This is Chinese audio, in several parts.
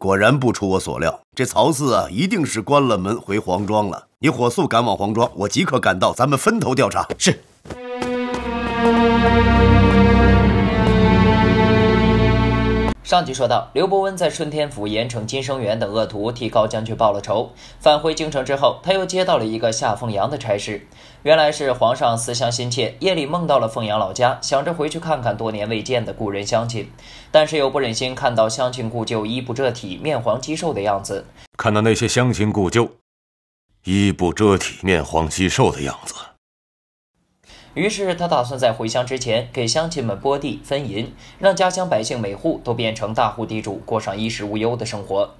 果然不出我所料，这曹四啊，一定是关了门回黄庄了。你火速赶往黄庄，我即刻赶到，咱们分头调查。是。上集说到，刘伯温在顺天府严惩金生元等恶徒，替高将军报了仇。返回京城之后，他又接到了一个下凤阳的差事。原来是皇上思乡心切，夜里梦到了凤阳老家，想着回去看看多年未见的故人乡亲，但是又不忍心看到乡亲故旧衣不遮体、面黄肌瘦的样子。看到那些乡亲故旧衣不遮体、面黄肌瘦的样子。于是他打算在回乡之前给乡亲们拨地分银，让家乡百姓每户都变成大户地主，过上衣食无忧的生活。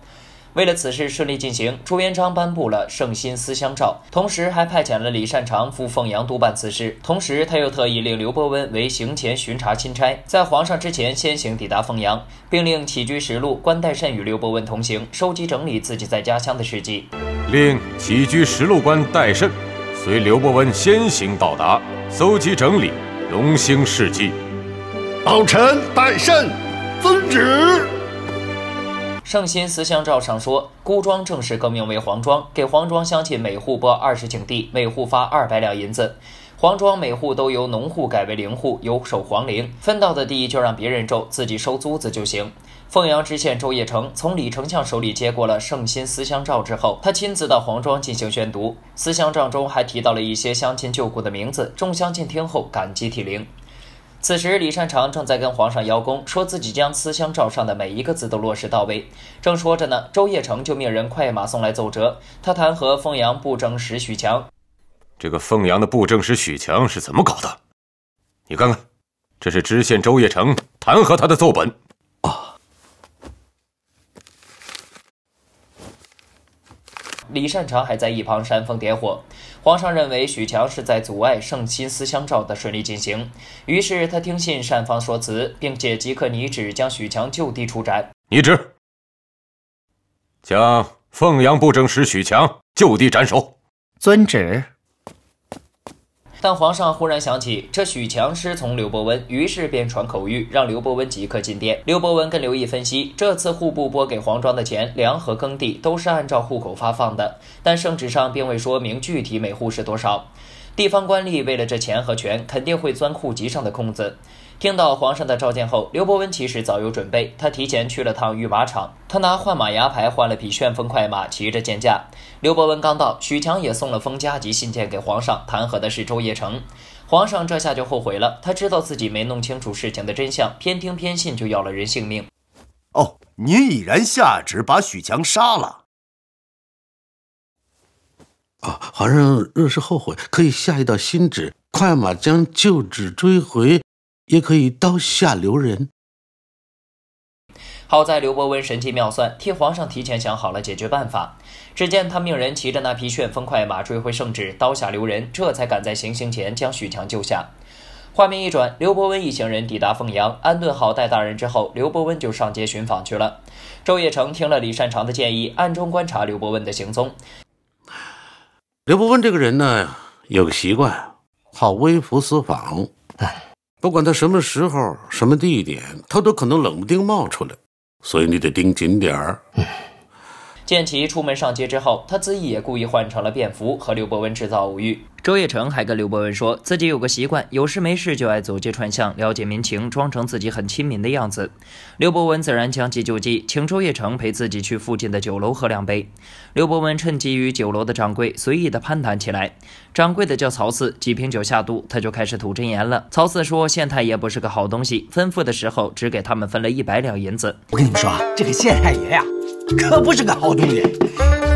为了此事顺利进行，朱元璋颁布了《圣心思乡诏》，同时还派遣了李善长赴凤阳督办此事。同时，他又特意令刘伯温为行前巡查钦差，在皇上之前先行抵达凤阳，并令起居实路官代慎与刘伯温同行，收集整理自己在家乡的事迹。令起居实路官戴慎。随刘伯温先行到达，搜集整理龙兴事迹。老臣代圣，遵旨。圣心思乡诏上说，孤庄正式更名为皇庄，给皇庄乡亲每户拨二十顷地，每户发二百两银子。皇庄每户都由农户改为零户，由守皇陵分到的地就让别人种，自己收租子就行。凤阳知县周业成从李丞相手里接过了圣心思乡诏之后，他亲自到皇庄进行宣读。思乡诏中还提到了一些乡亲旧故的名字，众乡亲听后感激涕零。此时，李善长正在跟皇上邀功，说自己将思乡诏上的每一个字都落实到位。正说着呢，周业成就命人快马送来奏折，他弹劾凤阳布政使许强。这个凤阳的布政使许强是怎么搞的？你看看，这是知县周业成弹劾他的奏本。李善长还在一旁煽风点火，皇上认为许强是在阻碍圣心思相照的顺利进行，于是他听信善方说辞，并且即刻拟旨将许强就地处斩。拟旨，将凤阳布政使许强就地斩首。遵旨。但皇上忽然想起这许强师从刘伯温，于是便传口谕，让刘伯温即刻进殿。刘伯温跟刘毅分析，这次户部拨给黄庄的钱粮和耕地都是按照户口发放的，但圣旨上并未说明具体每户是多少。地方官吏为了这钱和权，肯定会钻户籍上的空子。听到皇上的召见后，刘伯温其实早有准备，他提前去了趟御马场，他拿换马牙牌换了匹旋风快马，骑着见驾。刘伯温刚到，许强也送了封加急信件给皇上，弹劾的是周业成。皇上这下就后悔了，他知道自己没弄清楚事情的真相，偏听偏信就要了人性命。哦，您已然下旨把许强杀了。啊，皇上若是后悔，可以下一道新旨，快马将旧旨追回，也可以刀下留人。好在刘伯温神机妙算，替皇上提前想好了解决办法。只见他命人骑着那匹旋风快马追回圣旨，刀下留人，这才赶在行刑前将许强救下。画面一转，刘伯温一行人抵达凤阳，安顿好戴大人之后，刘伯温就上街寻访去了。周叶成听了李善长的建议，暗中观察刘伯温的行踪。刘伯温这个人呢，有个习惯，好微服私访。哎，不管他什么时候、什么地点，他都可能冷不丁冒出来，所以你得盯紧点儿。见其出门上街之后，他自己也故意换成了便服，和刘伯温制造偶遇。周叶成还跟刘伯文说自己有个习惯，有事没事就爱走街串巷了解民情，装成自己很亲民的样子。刘伯文自然将计就计，请周叶成陪自己去附近的酒楼喝两杯。刘伯文趁机与酒楼的掌柜随意的攀谈起来，掌柜的叫曹四。几瓶酒下肚，他就开始吐真言了。曹四说：“县太爷不是个好东西，吩咐的时候只给他们分了一百两银子。我跟你们说啊，这个县太爷呀，可不是个好东西。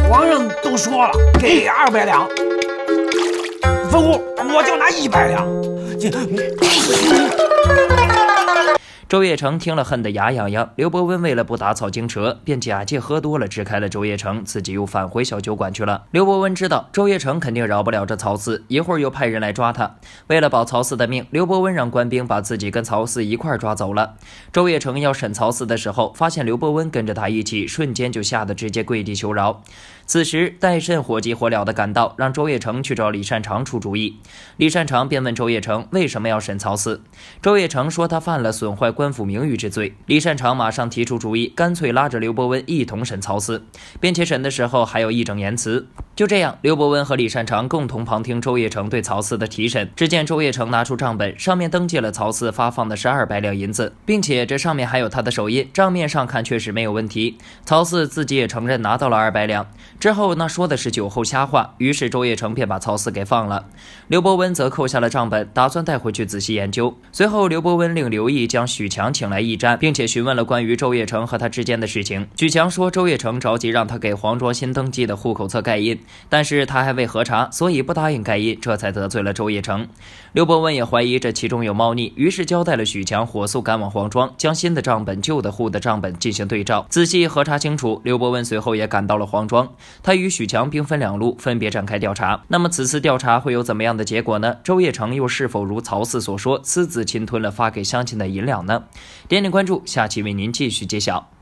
皇上都说了，给二百两。”分屋，我就拿一百两。你。周叶城听了，恨得牙痒痒。刘伯温为了不打草惊蛇，便假借喝多了，支开了周叶城，自己又返回小酒馆去了。刘伯温知道周叶城肯定饶不了这曹四，一会儿又派人来抓他。为了保曹四的命，刘伯温让官兵把自己跟曹四一块抓走了。周叶城要审曹四的时候，发现刘伯温跟着他一起，瞬间就吓得直接跪地求饶。此时，戴慎火急火燎地赶到，让周叶城去找李善长出主意。李善长便问周叶城为什么要审曹四。周叶城说他犯了损坏官。官府名誉之罪，李善长马上提出主意，干脆拉着刘伯温一同审曹司，并且审的时候还有义正言辞。就这样，刘伯温和李善长共同旁听周业成对曹四的提审。只见周业成拿出账本，上面登记了曹四发放的是二百两银子，并且这上面还有他的手印。账面上看确实没有问题，曹四自己也承认拿到了二百两。之后那说的是酒后瞎话，于是周业成便把曹四给放了。刘伯温则扣下了账本，打算带回去仔细研究。随后，刘伯温令刘毅将许强请来驿站，并且询问了关于周业成和他之间的事情。许强说，周业成着急让他给黄卓新登记的户口册盖印。但是他还未核查，所以不答应盖印，这才得罪了周业成。刘伯温也怀疑这其中有猫腻，于是交代了许强火速赶往黄庄，将新的账本、旧的户的账本进行对照，仔细核查清楚。刘伯温随后也赶到了黄庄，他与许强兵分两路，分别展开调查。那么此次调查会有怎么样的结果呢？周业成又是否如曹四所说，私自侵吞了发给乡亲的银两呢？点点关注，下期为您继续揭晓。